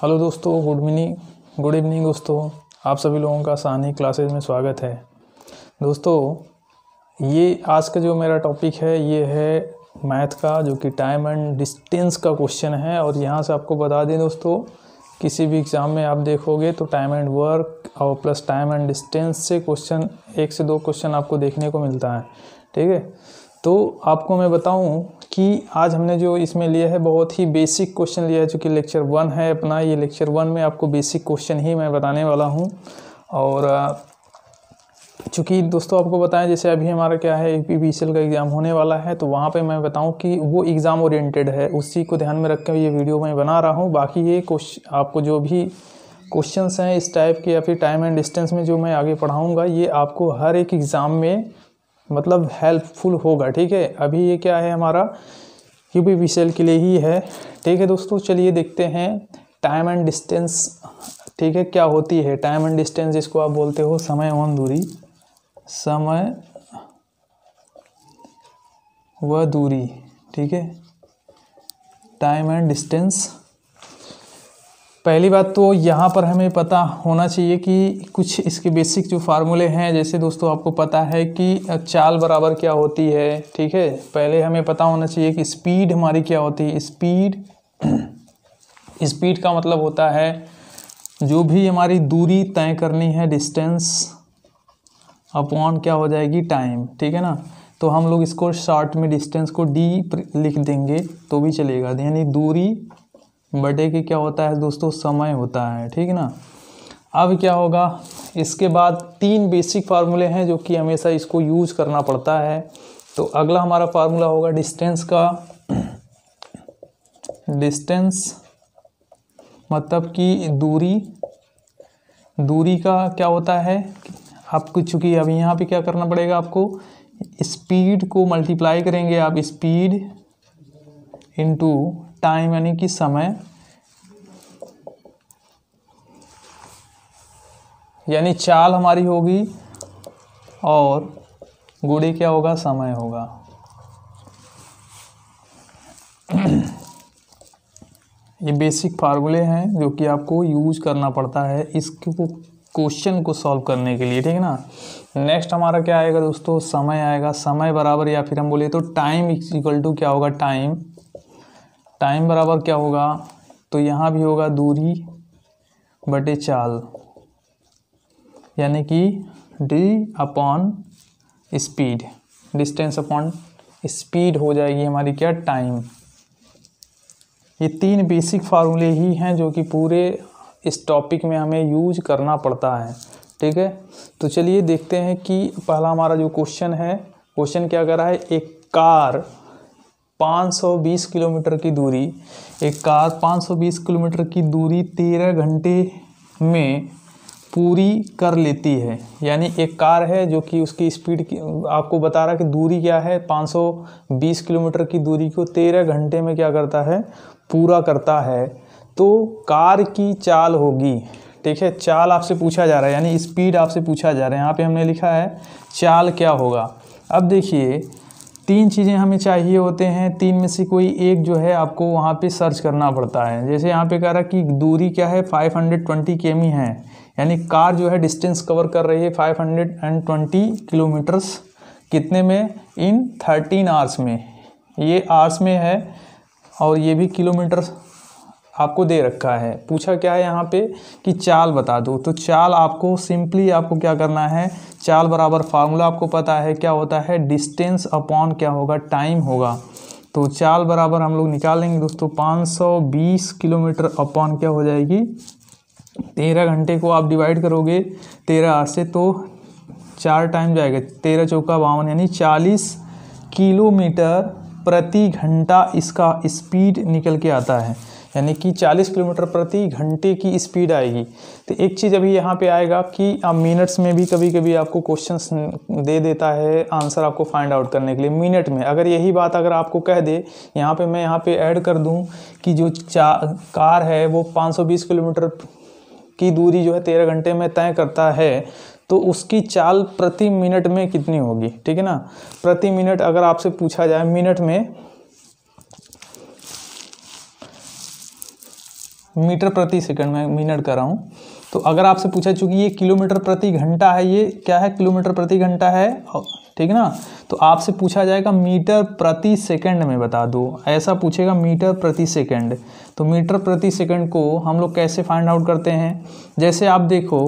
hello दोस्तों good morning good evening दोस्तों आप सभी लोगों का सानी क्लासेज में स्वागत है दोस्तों ये आज का जो मेरा टॉपिक है ये है मैथ का जो कि टाइम एंड डिस्टेंस का क्वेश्चन है और यहाँ से आपको बता दें दोस्तों किसी भी एग्ज़ाम में आप देखोगे तो टाइम एंड वर्क और प्लस टाइम एंड डिस्टेंस से क्वेश्चन एक से दो क्वेश्चन आपको देखने को मिलता है ठीक है तो आपको मैं बताऊँ कि आज हमने जो इसमें लिया है बहुत ही बेसिक क्वेश्चन लिया है चूँकि लेक्चर वन है अपना ये लेक्चर वन में आपको बेसिक क्वेश्चन ही मैं बताने वाला हूँ और चूँकि दोस्तों आपको बताएं जैसे अभी हमारा क्या है ए पी का एग्ज़ाम होने वाला है तो वहाँ पे मैं बताऊँ कि वो एग्ज़ाम ओरिएंटेड है उसी को ध्यान में रखकर ये वीडियो मैं बना रहा हूँ बाकी ये क्वेश्चन आपको जो भी क्वेश्चंस हैं इस टाइप के या फिर टाइम एंड डिस्टेंस में जो मैं आगे पढ़ाऊँगा ये आपको हर एक एग्ज़ाम में मतलब हेल्पफुल होगा ठीक है अभी ये क्या है हमारा यू पी सेल के लिए ही है ठीक है दोस्तों चलिए देखते हैं टाइम एंड डिस्टेंस ठीक है क्या होती है टाइम एंड डिस्टेंस जिसको आप बोलते हो समय एवं दूरी समय व दूरी ठीक है टाइम एंड डिस्टेंस पहली बात तो यहाँ पर हमें पता होना चाहिए कि कुछ इसके बेसिक जो फार्मूले हैं जैसे दोस्तों आपको पता है कि चाल बराबर क्या होती है ठीक है पहले हमें पता होना चाहिए कि स्पीड हमारी क्या होती है स्पीड स्पीड का मतलब होता है जो भी हमारी दूरी तय करनी है डिस्टेंस अपॉन क्या हो जाएगी टाइम ठीक है ना तो हम लोग इसको शॉर्ट में डिस्टेंस को डी लिख देंगे तो भी चलेगा यानी दूरी बटे के क्या होता है दोस्तों समय होता है ठीक ना अब क्या होगा इसके बाद तीन बेसिक फार्मूले हैं जो कि हमेशा इसको यूज करना पड़ता है तो अगला हमारा फार्मूला होगा डिस्टेंस का डिस्टेंस मतलब कि दूरी दूरी का क्या होता है आपको चूँकि अब यहाँ पे क्या करना पड़ेगा आपको स्पीड को मल्टीप्लाई करेंगे आप स्पीड इनटू टाइम यानी कि समय यानी चाल हमारी होगी और गुड़ी क्या होगा समय होगा ये बेसिक फार्मूले हैं जो कि आपको यूज करना पड़ता है इस क्वेश्चन को सॉल्व करने के लिए ठीक है ना नेक्स्ट हमारा क्या आएगा दोस्तों समय आएगा समय बराबर या फिर हम बोले तो टाइम इक्वल टू क्या होगा टाइम टाइम बराबर क्या होगा तो यहाँ भी होगा दूरी बटे चाल यानी कि D upon speed distance upon speed हो जाएगी हमारी क्या टाइम ये तीन बेसिक फार्मूले ही हैं जो कि पूरे इस टॉपिक में हमें यूज करना पड़ता है ठीक है तो चलिए देखते हैं कि पहला हमारा जो क्वेश्चन है क्वेश्चन क्या कर रहा है एक कार 520 किलोमीटर की दूरी एक कार 520 किलोमीटर की दूरी 13 घंटे में पूरी कर लेती है यानी एक कार है जो कि उसकी स्पीड आपको बता रहा है कि दूरी क्या है 520 किलोमीटर की दूरी को 13 घंटे में क्या करता है पूरा करता है तो कार की चाल होगी ठीक है चाल आपसे पूछा जा रहा है यानी स्पीड आपसे पूछा जा रहा है यहाँ पे हमने लिखा है चाल क्या होगा अब देखिए तीन चीज़ें हमें चाहिए होते हैं तीन में से कोई एक जो है आपको वहाँ पे सर्च करना पड़ता है जैसे यहाँ पे कह रहा कि दूरी क्या है 520 हंड्रेड ट्वेंटी है यानी कार जो है डिस्टेंस कवर कर रही है 520 किलोमीटर्स कितने में इन 13 आवर्स में ये आवर्स में है और ये भी किलोमीटर्स आपको दे रखा है पूछा क्या है यहाँ पे कि चाल बता दो तो चाल आपको सिंपली आपको क्या करना है चाल बराबर फार्मूला आपको पता है क्या होता है डिस्टेंस अपॉन क्या होगा टाइम होगा तो चाल बराबर हम लोग निकालेंगे दोस्तों 520 किलोमीटर अपॉन क्या हो जाएगी तेरह घंटे को आप डिवाइड करोगे तेरह आठ से तो चार टाइम जाएगा तेरह चौका बावन यानी चालीस किलोमीटर प्रति घंटा इसका स्पीड निकल के आता है यानी कि 40 किलोमीटर प्रति घंटे की स्पीड आएगी तो एक चीज़ अभी यहाँ पे आएगा कि आप मिनट्स में भी कभी कभी आपको क्वेश्चन दे देता है आंसर आपको फाइंड आउट करने के लिए मिनट में अगर यही बात अगर आपको कह दे यहाँ पे मैं यहाँ पे ऐड कर दूँ कि जो कार है वो 520 किलोमीटर की दूरी जो है तेरह घंटे में तय करता है तो उसकी चाल प्रति मिनट में कितनी होगी ठीक है ना प्रति मिनट अगर आपसे पूछा जाए मिनट में मीटर प्रति सेकंड में मिनट कर रहा हूँ तो अगर आपसे पूछा चूँकि ये किलोमीटर प्रति घंटा है ये क्या है किलोमीटर प्रति घंटा है ठीक ना तो आपसे पूछा जाएगा मीटर प्रति सेकंड में बता दो ऐसा पूछेगा मीटर प्रति सेकंड तो मीटर प्रति सेकंड को हम लोग कैसे फाइंड आउट करते हैं जैसे आप देखो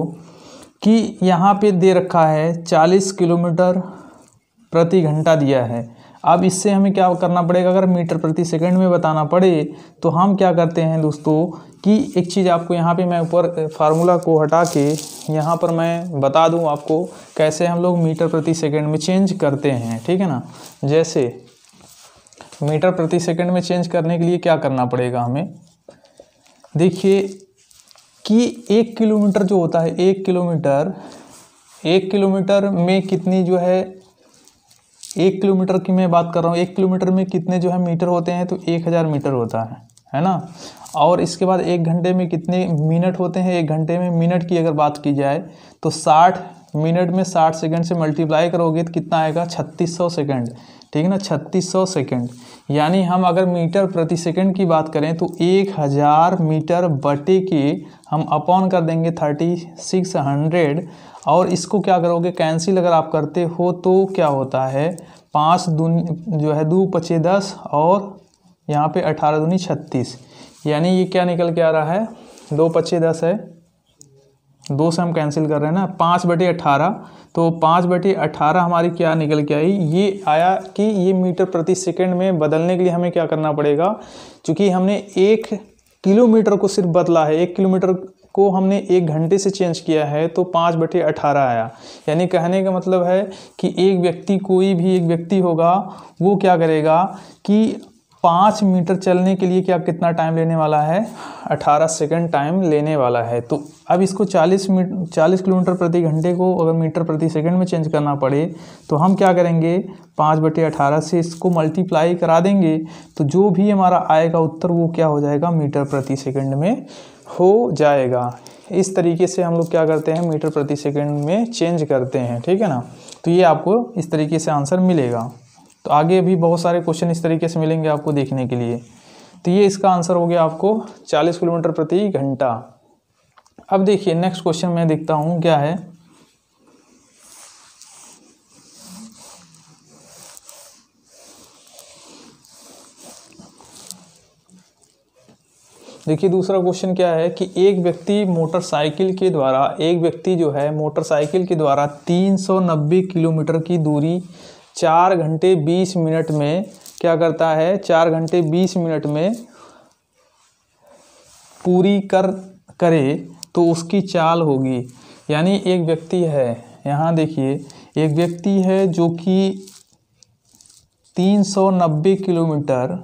कि यहाँ पे दे रखा है 40 किलोमीटर प्रति घंटा दिया है अब इससे हमें क्या करना पड़ेगा अगर मीटर प्रति सेकंड में बताना पड़े तो हम क्या करते हैं दोस्तों कि एक चीज़ आपको यहाँ पे मैं ऊपर फार्मूला को हटा के यहाँ पर मैं बता दूँ आपको कैसे हम लोग मीटर प्रति सेकंड में चेंज करते हैं ठीक है ना जैसे मीटर प्रति सेकंड में चेंज करने के लिए क्या करना पड़ेगा हमें देखिए कि एक किलोमीटर जो होता है एक किलोमीटर एक किलोमीटर में कितनी जो है एक किलोमीटर की मैं बात कर रहा हूँ एक किलोमीटर में कितने जो है मीटर होते हैं तो एक हज़ार मीटर होता है है ना और इसके बाद एक घंटे में कितने मिनट होते हैं एक घंटे में मिनट की अगर बात की जाए तो साठ मिनट में साठ सेकंड से मल्टीप्लाई करोगे तो कितना आएगा छत्तीस सौ सेकेंड ठीक है ना 3600 सेकंड यानी हम अगर मीटर प्रति सेकंड की बात करें तो 1000 मीटर बटे के हम अपॉन कर देंगे 3600 और इसको क्या करोगे कैंसिल अगर आप करते हो तो क्या होता है पाँच दून जो है दो पचे दस और यहाँ पे अठारह दूनी छत्तीस यानी ये क्या निकल के आ रहा है दो पचे दस है दो से हम कैंसिल कर रहे हैं ना पाँच बटे अठारह तो पाँच बटे अठारह हमारी क्या निकल के आई ये आया कि ये मीटर प्रति सेकंड में बदलने के लिए हमें क्या करना पड़ेगा क्योंकि हमने एक किलोमीटर को सिर्फ बदला है एक किलोमीटर को हमने एक घंटे से चेंज किया है तो पाँच बटे अठारह आया यानी कहने का मतलब है कि एक व्यक्ति कोई भी एक व्यक्ति होगा वो क्या करेगा कि पाँच मीटर चलने के लिए क्या कितना टाइम लेने वाला है अठारह सेकेंड टाइम लेने वाला है तो अब इसको चालीस मीट चालीस किलोमीटर प्रति घंटे को अगर मीटर प्रति सेकेंड में चेंज करना पड़े तो हम क्या करेंगे पाँच बटे अठारह से इसको मल्टीप्लाई करा देंगे तो जो भी हमारा आएगा उत्तर वो क्या हो जाएगा मीटर प्रति सेकेंड में हो जाएगा इस तरीके से हम लोग क्या करते हैं मीटर प्रति सेकेंड में चेंज करते हैं ठीक है ना तो ये आपको इस तरीके से आंसर मिलेगा तो आगे भी बहुत सारे क्वेश्चन इस तरीके से मिलेंगे आपको देखने के लिए तो ये इसका आंसर हो गया आपको चालीस किलोमीटर प्रति घंटा अब देखिए नेक्स्ट क्वेश्चन मैं देखता हूँ क्या है देखिए दूसरा क्वेश्चन क्या है कि एक व्यक्ति मोटरसाइकिल के द्वारा एक व्यक्ति जो है मोटरसाइकिल के द्वारा 390 किलोमीटर की दूरी चार घंटे बीस मिनट में क्या करता है चार घंटे बीस मिनट में पूरी कर करे तो उसकी चाल होगी यानी एक व्यक्ति है यहाँ देखिए एक व्यक्ति है जो कि 390 किलोमीटर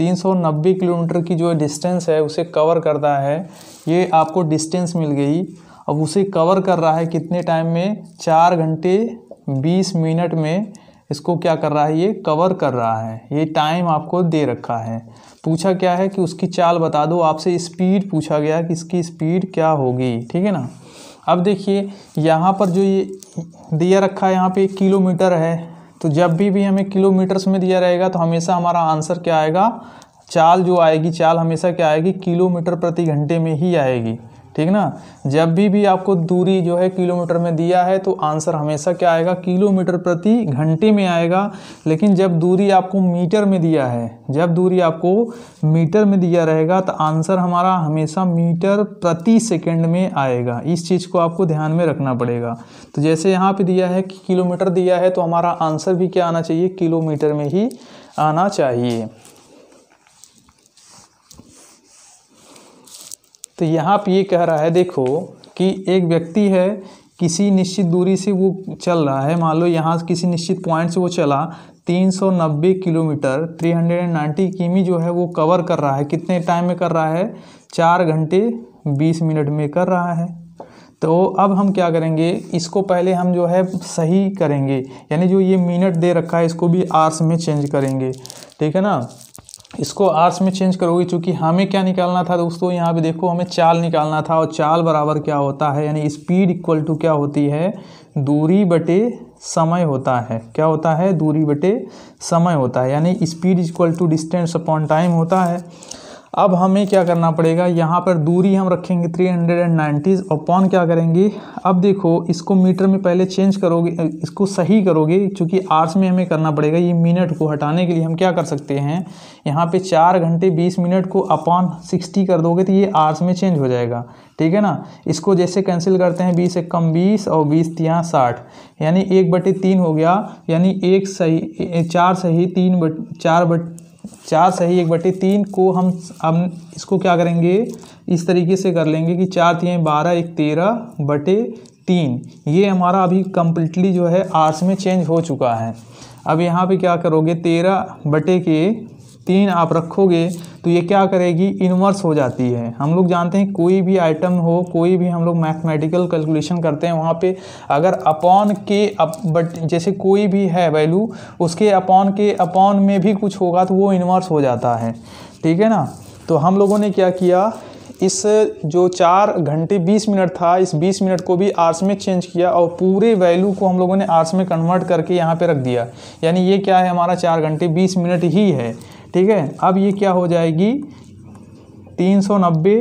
390 किलोमीटर की जो डिस्टेंस है उसे कवर करता है ये आपको डिस्टेंस मिल गई अब उसे कवर कर रहा है कितने टाइम में चार घंटे बीस मिनट में इसको क्या कर रहा है ये कवर कर रहा है ये टाइम आपको दे रखा है पूछा क्या है कि उसकी चाल बता दो आपसे स्पीड पूछा गया कि इसकी स्पीड क्या होगी ठीक है ना अब देखिए यहाँ पर जो ये दिया रखा है यहाँ पे एक किलोमीटर है तो जब भी भी हमें किलोमीटर्स में दिया रहेगा तो हमेशा हमारा आंसर क्या आएगा चाल जो आएगी चाल हमेशा क्या आएगी किलोमीटर प्रति घंटे में ही आएगी ठीक ना जब भी भी आपको दूरी जो है किलोमीटर में दिया है तो आंसर हमेशा क्या आएगा किलोमीटर प्रति घंटे में आएगा लेकिन जब दूरी आपको मीटर में दिया है जब दूरी आपको मीटर में दिया रहेगा तो आंसर हमारा हमेशा मीटर प्रति सेकंड में आएगा इस चीज़ को आपको ध्यान में रखना पड़ेगा तो जैसे यहाँ पर दिया है कि किलोमीटर दिया है तो हमारा आंसर भी क्या आना चाहिए किलोमीटर में ही आना चाहिए तो यहाँ पे ये कह रहा है देखो कि एक व्यक्ति है किसी निश्चित दूरी से वो चल रहा है मान लो यहाँ किसी निश्चित पॉइंट से वो चला 390 किलोमीटर 390 किमी जो है वो कवर कर रहा है कितने टाइम में कर रहा है चार घंटे बीस मिनट में कर रहा है तो अब हम क्या करेंगे इसको पहले हम जो है सही करेंगे यानी जो ये मिनट दे रखा है इसको भी आर्स में चेंज करेंगे ठीक है ना इसको आर्स में चेंज करोगे चूँकि हमें क्या निकालना था दोस्तों यहाँ पे देखो हमें चाल निकालना था और चाल बराबर क्या होता है यानी स्पीड इक्वल टू क्या होती है दूरी बटे समय होता है क्या होता है दूरी बटे समय होता है यानी speed equal to distance upon time होता है अब हमें क्या करना पड़ेगा यहाँ पर दूरी हम रखेंगे three hundred and nineties upon क्या करेंगे अब देखो इसको मीटर में पहले चेंज करोगे इसको सही करोगे क्योंकि आर्स में हमें करना पड़ेगा ये मिनट को हटाने के लिए हम क्या कर सकते हैं यहाँ पे चार घंटे बीस मिनट को अपॉन सिक्सटी कर दोगे तो ये आर्स में चेंज हो जाएगा ठीक है ना इसको जैसे कैंसिल करते हैं बीस एक कम बीस और बीस तिया साठ यानी एक बटे तीन हो गया यानी एक सही चार सही तीन बट चार बट चार सही एक बटे तीन को हम हम इसको क्या करेंगे इस तरीके से कर लेंगे कि चार तीन बारह एक तेरह बटे तीन ये हमारा अभी कम्प्लीटली जो है आर्स में चेंज हो चुका है अब यहाँ पे क्या करोगे तेरह बटे के तीन आप रखोगे तो ये क्या करेगी इन्वर्स हो जाती है हम लोग जानते हैं कोई भी आइटम हो कोई भी हम लोग मैथमेटिकल कैलकुलेशन करते हैं वहाँ पे अगर अपॉन के अप बट जैसे कोई भी है वैल्यू उसके अपॉन के अपॉन में भी कुछ होगा तो वो इन्वर्स हो जाता है ठीक है ना तो हम लोगों ने क्या किया इस जो चार घंटे बीस मिनट था इस बीस मिनट को भी आर्स में चेंज किया और पूरे वैल्यू को हम लोगों ने आर्स में कन्वर्ट करके यहाँ पे रख दिया यानी ये क्या है हमारा चार घंटे बीस मिनट ही है ठीक है अब ये क्या हो जाएगी तीन सौ नब्बे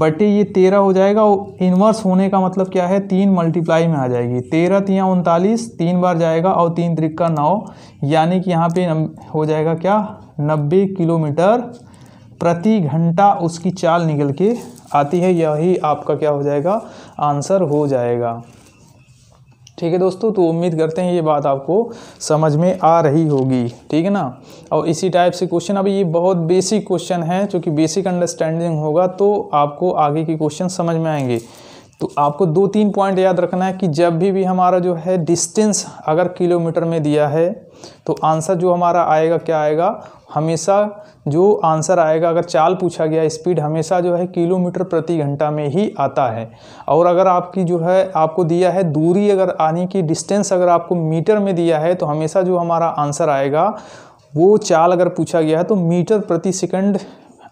बटे ये तेरह हो जाएगा इन्वर्स होने का मतलब क्या है तीन मल्टीप्लाई में आ जाएगी तेरह तिया उनतालीस तीन बार जाएगा और तीन त्रिक्का नौ यानी कि यहाँ पे हो जाएगा क्या नब्बे किलोमीटर प्रति घंटा उसकी चाल निकल के आती है यही आपका क्या हो जाएगा आंसर हो जाएगा ठीक है दोस्तों तो उम्मीद करते हैं ये बात आपको समझ में आ रही होगी ठीक है ना और इसी टाइप से क्वेश्चन अभी ये बहुत बेसिक क्वेश्चन है चूँकि बेसिक अंडरस्टैंडिंग होगा तो आपको आगे के क्वेश्चन समझ में आएंगे तो आपको दो तीन पॉइंट याद रखना है कि जब भी भी हमारा जो है डिस्टेंस अगर किलोमीटर में दिया है तो आंसर जो हमारा आएगा क्या आएगा हमेशा जो आंसर आएगा अगर चाल पूछा गया स्पीड हमेशा जो है किलोमीटर प्रति घंटा में ही आता है और अगर आपकी जो है आपको दिया है दूरी अगर आने की डिस्टेंस अगर आपको मीटर में दिया है तो हमेशा जो हमारा आंसर आएगा वो चाल अगर पूछा गया है तो मीटर प्रति सेकंड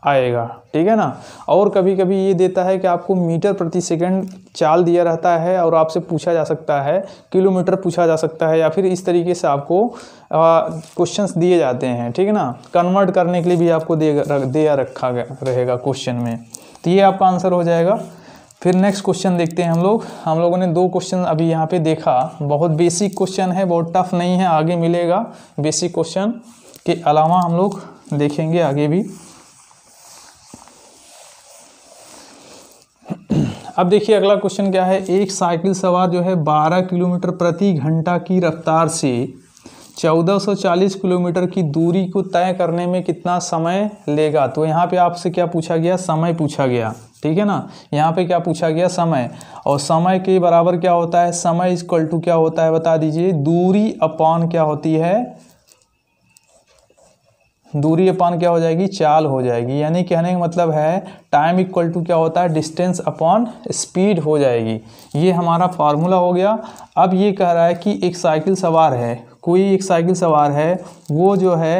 आएगा ठीक है ना और कभी कभी ये देता है कि आपको मीटर प्रति सेकंड चाल दिया रहता है और आपसे पूछा जा सकता है किलोमीटर पूछा जा सकता है या फिर इस तरीके से आपको क्वेश्चंस दिए जाते हैं ठीक है ना कन्वर्ट करने के लिए भी आपको दे दिया रखा रहेगा क्वेश्चन में तो ये आपका आंसर हो जाएगा फिर नेक्स्ट क्वेश्चन देखते हैं हम लोग हम लोगों ने दो क्वेश्चन अभी यहाँ पर देखा बहुत बेसिक क्वेश्चन है बहुत टफ नहीं है आगे मिलेगा बेसिक क्वेश्चन के अलावा हम लोग देखेंगे आगे भी अब देखिए अगला क्वेश्चन क्या है एक साइकिल सवार जो है 12 किलोमीटर प्रति घंटा की रफ्तार से 1440 किलोमीटर की दूरी को तय करने में कितना समय लेगा तो यहाँ पे आपसे क्या पूछा गया समय पूछा गया ठीक है ना यहाँ पे क्या पूछा गया समय और समय के बराबर क्या होता है समय क्वल टू क्या होता है बता दीजिए दूरी अपॉन क्या होती है दूरी अपॉन क्या हो जाएगी चाल हो जाएगी यानी कहने का मतलब है टाइम इक्वल टू क्या होता है डिस्टेंस अपॉन स्पीड हो जाएगी ये हमारा फार्मूला हो गया अब ये कह रहा है कि एक साइकिल सवार है कोई एक साइकिल सवार है वो जो है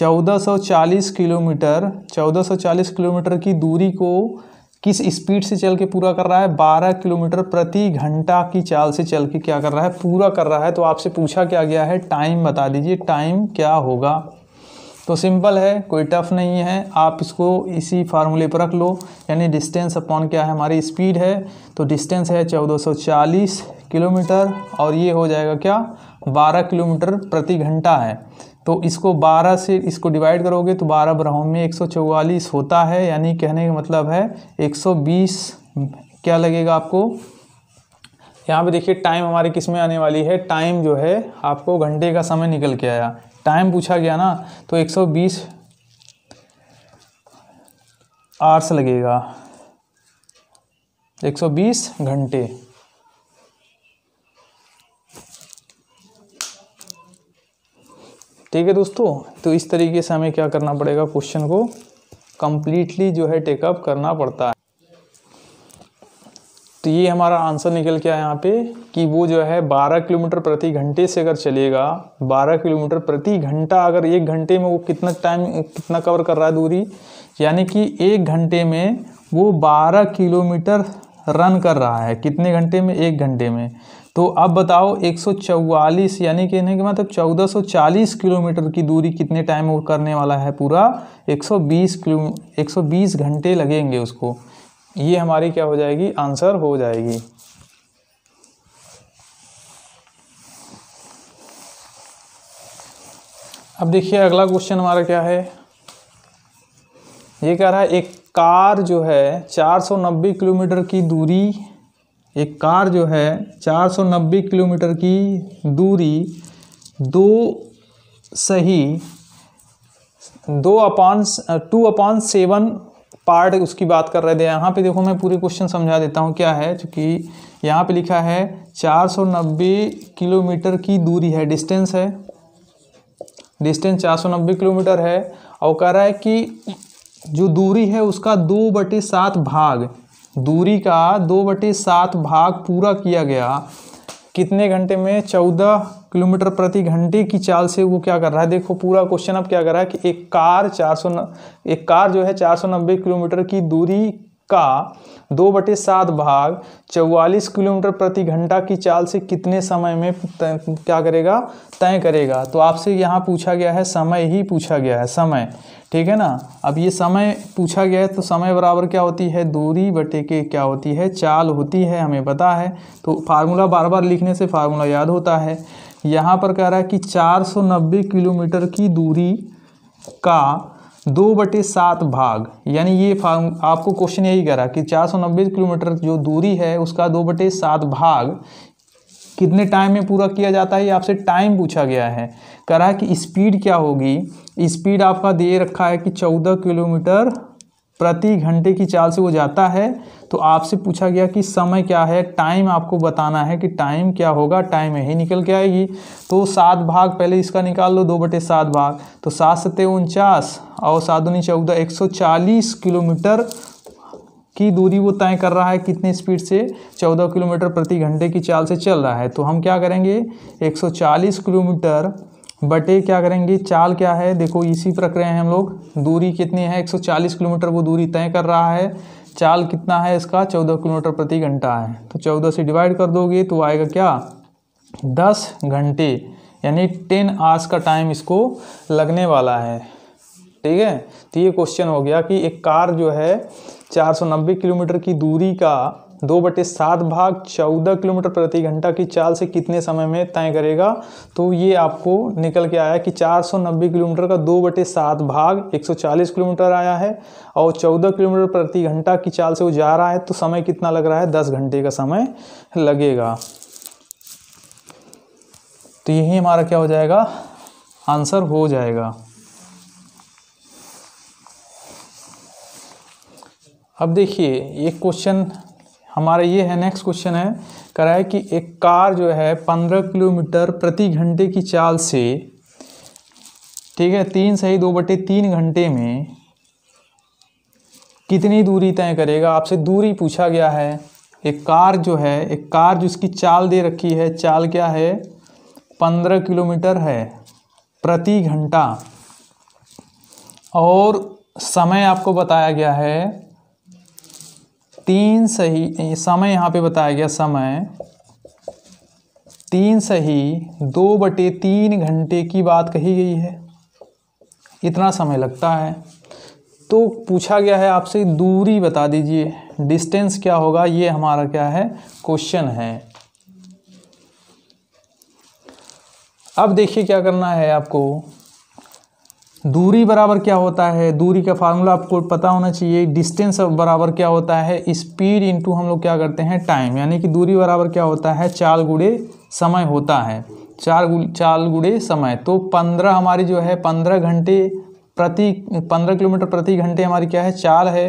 1440 किलोमीटर 1440 किलोमीटर की दूरी को किस स्पीड से चल के पूरा कर रहा है 12 किलोमीटर प्रति घंटा की चाल से चल के क्या कर रहा है पूरा कर रहा है तो आपसे पूछा क्या गया है टाइम बता दीजिए टाइम क्या होगा तो सिंपल है कोई टफ नहीं है आप इसको इसी फार्मूले पर रख लो यानी डिस्टेंस अपॉन क्या है हमारी स्पीड है तो डिस्टेंस है चौदह किलोमीटर और ये हो जाएगा क्या 12 किलोमीटर प्रति घंटा है तो इसको 12 से इसको डिवाइड करोगे तो 12 बरहों में चौवालीस होता है यानी कहने का मतलब है 120 क्या लगेगा आपको यहाँ पे देखिए टाइम हमारे किस में आने वाली है टाइम जो है आपको घंटे का समय निकल के आया टाइम पूछा गया ना तो 120 आर्स लगेगा 120 घंटे ठीक है दोस्तों तो इस तरीके से हमें क्या करना पड़ेगा क्वेश्चन को कम्प्लीटली जो है टेकअप करना पड़ता है तो ये हमारा आंसर निकल के आया यहाँ पे कि वो जो है 12 किलोमीटर प्रति घंटे से अगर चलेगा 12 किलोमीटर प्रति घंटा अगर एक घंटे में वो कितना टाइम कितना कवर कर रहा है दूरी यानी कि एक घंटे में वो 12 किलोमीटर रन कर रहा है कितने घंटे में एक घंटे में तो अब बताओ एक यानी कि नहीं कि मतलब 1440 किलोमीटर की दूरी कितने टाइम वो करने वाला है पूरा 120 किलो 120 घंटे लगेंगे उसको ये हमारी क्या हो जाएगी आंसर हो जाएगी अब देखिए अगला क्वेश्चन हमारा क्या है ये कह रहा है एक कार जो है 490 किलोमीटर की दूरी एक कार जो है 490 किलोमीटर की दूरी दो सही दो upon two upon seven part उसकी बात कर रहे थे यहाँ पे देखो मैं पूरे क्वेश्चन समझा देता हूँ क्या है चूँकि यहाँ पे लिखा है 490 किलोमीटर की दूरी है डिस्टेंस है डिस्टेंस 490 किलोमीटर है और कह रहा है कि जो दूरी है उसका दो बटे सात भाग दूरी का दो बटे सात भाग पूरा किया गया कितने घंटे में चौदह किलोमीटर प्रति घंटे की चाल से वो क्या कर रहा है देखो पूरा क्वेश्चन अब क्या कर रहा है कि एक कार चार सौ एक कार जो है चार सौ नब्बे किलोमीटर की दूरी का दो बटे सात भाग चौवालीस किलोमीटर प्रति घंटा की चाल से कितने समय में क्या करेगा तय करेगा तो आपसे यहाँ पूछा गया है समय ही पूछा गया है समय ठीक है ना अब ये समय पूछा गया है तो समय बराबर क्या होती है दूरी बटे के क्या होती है चाल होती है हमें पता है तो फार्मूला बार बार लिखने से फार्मूला याद होता है यहाँ पर कह रहा है कि चार किलोमीटर की दूरी का दो बटे सात भाग यानी ये फार्म आपको क्वेश्चन यही करा कि 490 किलोमीटर जो दूरी है उसका दो बटे सात भाग कितने टाइम में पूरा किया जाता है ये आपसे टाइम पूछा गया है करा कि स्पीड क्या होगी स्पीड आपका दे रखा है कि 14 किलोमीटर प्रति घंटे की चाल से वो जाता है तो आपसे पूछा गया कि समय क्या है टाइम आपको बताना है कि टाइम क्या होगा टाइम यही निकल के आएगी तो सात भाग पहले इसका निकाल लो दो बटे सात भाग तो सात सत्ते उनचास और सात उन्नीस चौदह एक सौ चालीस किलोमीटर की दूरी वो तय कर रहा है कितने स्पीड से चौदह किलोमीटर प्रति घंटे की चाल से चल रहा है तो हम क्या करेंगे एक किलोमीटर बटे क्या करेंगे चाल क्या है देखो इसी पर रख रहे हैं हम लोग दूरी कितनी है 140 किलोमीटर वो दूरी तय कर रहा है चाल कितना है इसका 14 किलोमीटर प्रति घंटा है तो 14 से डिवाइड कर दोगे तो आएगा क्या 10 घंटे यानी 10 आवर्स का टाइम इसको लगने वाला है ठीक है तो ये क्वेश्चन हो गया कि एक कार जो है चार किलोमीटर की दूरी का दो बटे सात भाग चौदह किलोमीटर प्रति घंटा की चाल से कितने समय में तय करेगा तो ये आपको निकल के आया कि 490 किलोमीटर का दो बटे सात भाग 140 किलोमीटर आया है और चौदह किलोमीटर प्रति घंटा की चाल से वो जा रहा है तो समय कितना लग रहा है दस घंटे का समय लगेगा तो यही हमारा क्या हो जाएगा आंसर हो जाएगा अब देखिए एक क्वेश्चन हमारा ये है नेक्स्ट क्वेश्चन है करा है कि एक कार जो है पंद्रह किलोमीटर प्रति घंटे की चाल से ठीक है तीन सही दो बटे तीन घंटे में कितनी दूरी तय करेगा आपसे दूरी पूछा गया है एक कार जो है एक कार जिसकी चाल दे रखी है चाल क्या है पंद्रह किलोमीटर है प्रति घंटा और समय आपको बताया गया है तीन सही समय यहाँ पे बताया गया समय तीन सही दो बटे तीन घंटे की बात कही गई है इतना समय लगता है तो पूछा गया है आपसे दूरी बता दीजिए डिस्टेंस क्या होगा ये हमारा क्या है क्वेश्चन है अब देखिए क्या करना है आपको दूरी बराबर क्या होता है दूरी का फार्मूला आपको पता होना चाहिए डिस्टेंस बराबर क्या होता है स्पीड इंटू हम लोग क्या करते हैं टाइम यानी कि दूरी बराबर क्या होता है चार गुड़े समय होता है चार गु चार गुड़े समय तो पंद्रह हमारी जो है पंद्रह घंटे प्रति पंद्रह किलोमीटर प्रति घंटे हमारी क्या है चार है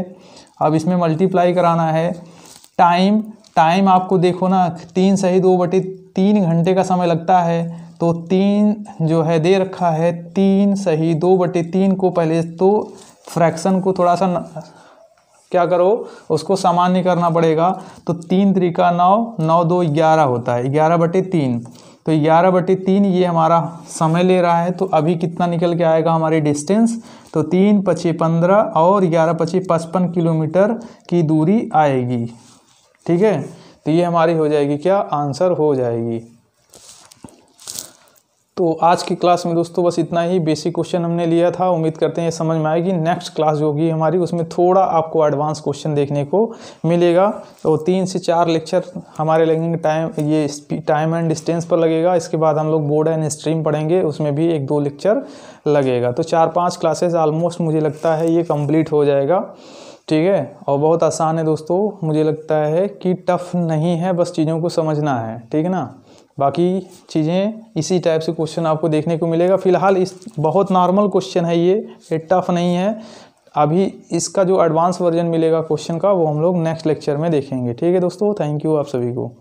अब इसमें मल्टीप्लाई कराना है टाइम टाइम आपको देखो ना तीन सही दो बटे तीन घंटे का समय लगता है तो तीन जो है दे रखा है तीन सही दो बटे तीन को पहले तो फ्रैक्शन को थोड़ा सा न, क्या करो उसको सामान्य करना पड़ेगा तो तीन तरीका नौ नौ दो ग्यारह होता है ग्यारह बटे तीन तो ग्यारह बटे तीन ये हमारा समय ले रहा है तो अभी कितना निकल के आएगा हमारी डिस्टेंस तो तीन पचे पंद्रह और ग्यारह पचे पचपन किलोमीटर की दूरी आएगी ठीक है तो ये हमारी हो जाएगी क्या आंसर हो जाएगी तो आज की क्लास में दोस्तों बस इतना ही बेसिक क्वेश्चन हमने लिया था उम्मीद करते हैं ये समझ में आएगी नेक्स्ट क्लास जो होगी हमारी उसमें थोड़ा आपको एडवांस क्वेश्चन देखने को मिलेगा तो तीन से चार लेक्चर हमारे लगेंगे टाइम ये टाइम एंड डिस्टेंस पर लगेगा इसके बाद हम लोग बोर्ड एंड स्ट्रीम पढ़ेंगे उसमें भी एक दो लेक्चर लगेगा तो चार पाँच क्लासेज ऑलमोस्ट मुझे लगता है ये कम्प्लीट हो जाएगा ठीक है और बहुत आसान है दोस्तों मुझे लगता है कि टफ़ नहीं है बस चीज़ों को समझना है ठीक है ना बाकी चीज़ें इसी टाइप से क्वेश्चन आपको देखने को मिलेगा फिलहाल इस बहुत नॉर्मल क्वेश्चन है ये ये टफ नहीं है अभी इसका जो एडवांस वर्जन मिलेगा क्वेश्चन का वो हम लोग नेक्स्ट लेक्चर में देखेंगे ठीक है दोस्तों थैंक यू आप सभी को